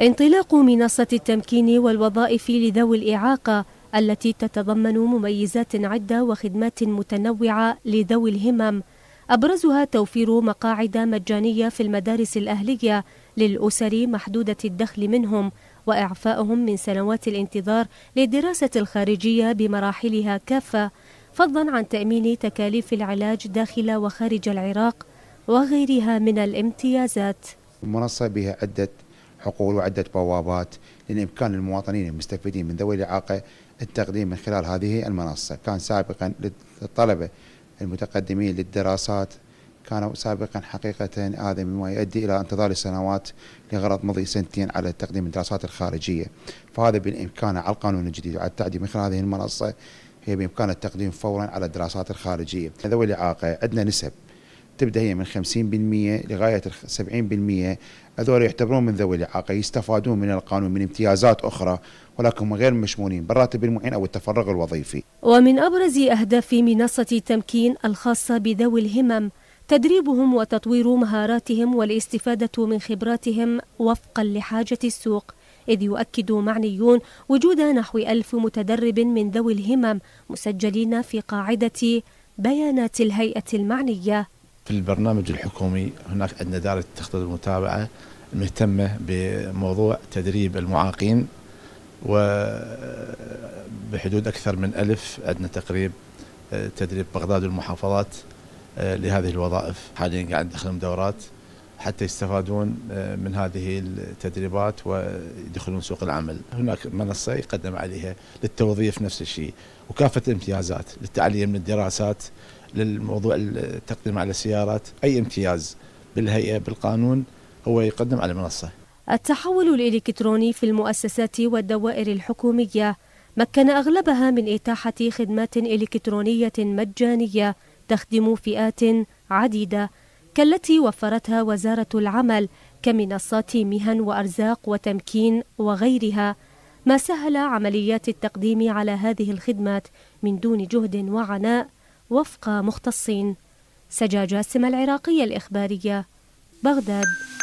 انطلاق منصة التمكين والوظائف لذوي الإعاقة التي تتضمن مميزات عدة وخدمات متنوعة لذوي الهمم أبرزها توفير مقاعد مجانية في المدارس الأهلية للأسر محدودة الدخل منهم وإعفائهم من سنوات الانتظار للدراسة الخارجية بمراحلها كافة فضلا عن تأمين تكاليف العلاج داخل وخارج العراق وغيرها من الامتيازات المنصة بها عدة حقول وعدة بوابات لامكان المواطنين المستفيدين من ذوي الإعاقة التقديم من خلال هذه المنصة كان سابقا للطلبة المتقدمين للدراسات كانوا سابقا حقيقة هذا مما يؤدي إلى انتظار السنوات لغرض مضي سنتين على تقديم الدراسات الخارجية فهذا بالإمكان على القانون الجديد وعلى التعديل من خلال هذه المنصة هي بإمكان التقديم فورا على الدراسات الخارجية ذوي الإعاقة عندنا نسب تبدا هي من 50% لغايه 70% هذول يعتبرون من ذوي الاعاقه يستفادون من القانون من امتيازات اخرى ولكن غير مشمولين بالراتب المعين او التفرغ الوظيفي. ومن ابرز اهداف منصه التمكين الخاصه بذوي الهمم تدريبهم وتطوير مهاراتهم والاستفاده من خبراتهم وفقا لحاجه السوق. إذ يؤكد معنيون وجود نحو ألف متدرب من ذوي الهمم مسجلين في قاعدة بيانات الهيئة المعنية في البرنامج الحكومي هناك عندنا دائرة تخطيط المتابعة مهتمة بموضوع تدريب المعاقين وبحدود أكثر من ألف عندنا تقريب آه، تدريب بغداد والمحافظات آه، لهذه الوظائف حاليا قاعد ندخلهم دورات حتى يستفادون آه، من هذه التدريبات ويدخلون سوق العمل هناك منصة يقدم عليها للتوظيف نفس الشيء وكافة الامتيازات للتعليم من الدراسات للموضوع التقديم على السيارات أي امتياز بالهيئة بالقانون هو يقدم على منصة التحول الإلكتروني في المؤسسات والدوائر الحكومية مكن أغلبها من إتاحة خدمات إلكترونية مجانية تخدم فئات عديدة كالتي وفرتها وزارة العمل كمنصات مهن وأرزاق وتمكين وغيرها ما سهل عمليات التقديم على هذه الخدمات من دون جهد وعناء وفق مختصين سجا جاسم العراقية الإخبارية بغداد